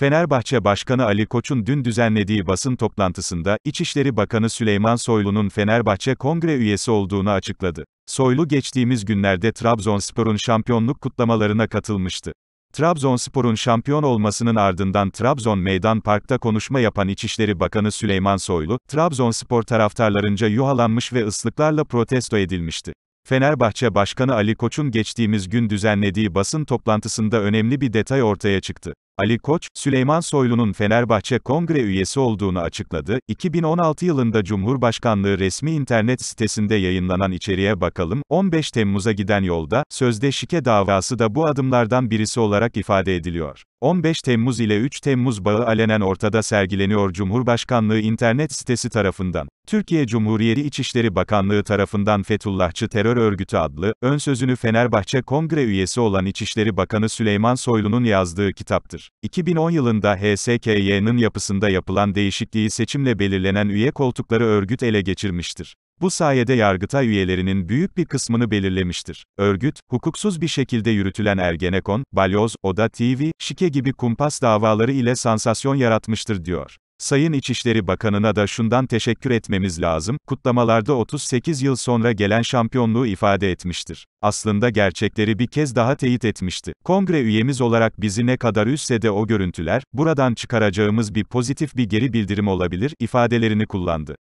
Fenerbahçe Başkanı Ali Koç'un dün düzenlediği basın toplantısında, İçişleri Bakanı Süleyman Soylu'nun Fenerbahçe Kongre üyesi olduğunu açıkladı. Soylu geçtiğimiz günlerde Trabzonspor'un şampiyonluk kutlamalarına katılmıştı. Trabzonspor'un şampiyon olmasının ardından Trabzon Meydan Park'ta konuşma yapan İçişleri Bakanı Süleyman Soylu, Trabzonspor taraftarlarınca yuhalanmış ve ıslıklarla protesto edilmişti. Fenerbahçe Başkanı Ali Koç'un geçtiğimiz gün düzenlediği basın toplantısında önemli bir detay ortaya çıktı. Ali Koç, Süleyman Soylu'nun Fenerbahçe Kongre üyesi olduğunu açıkladı. 2016 yılında Cumhurbaşkanlığı resmi internet sitesinde yayınlanan içeriğe bakalım. 15 Temmuz'a giden yolda, sözde şike davası da bu adımlardan birisi olarak ifade ediliyor. 15 Temmuz ile 3 Temmuz bağı alenen ortada sergileniyor Cumhurbaşkanlığı internet sitesi tarafından. Türkiye Cumhuriyeti İçişleri Bakanlığı tarafından Fethullahçı Terör Örgütü adlı, ön sözünü Fenerbahçe Kongre üyesi olan İçişleri Bakanı Süleyman Soylu'nun yazdığı kitaptır olmalıdır. 2010 yılında HSKY'nin yapısında yapılan değişikliği seçimle belirlenen üye koltukları örgüt ele geçirmiştir. Bu sayede Yargıtay üyelerinin büyük bir kısmını belirlemiştir. Örgüt, hukuksuz bir şekilde yürütülen Ergenekon, Balyoz, Oda TV, Şike gibi kumpas davaları ile sansasyon yaratmıştır diyor. Sayın İçişleri Bakanı'na da şundan teşekkür etmemiz lazım, kutlamalarda 38 yıl sonra gelen şampiyonluğu ifade etmiştir. Aslında gerçekleri bir kez daha teyit etmişti. Kongre üyemiz olarak bizi ne kadar üzse de o görüntüler, buradan çıkaracağımız bir pozitif bir geri bildirim olabilir, ifadelerini kullandı.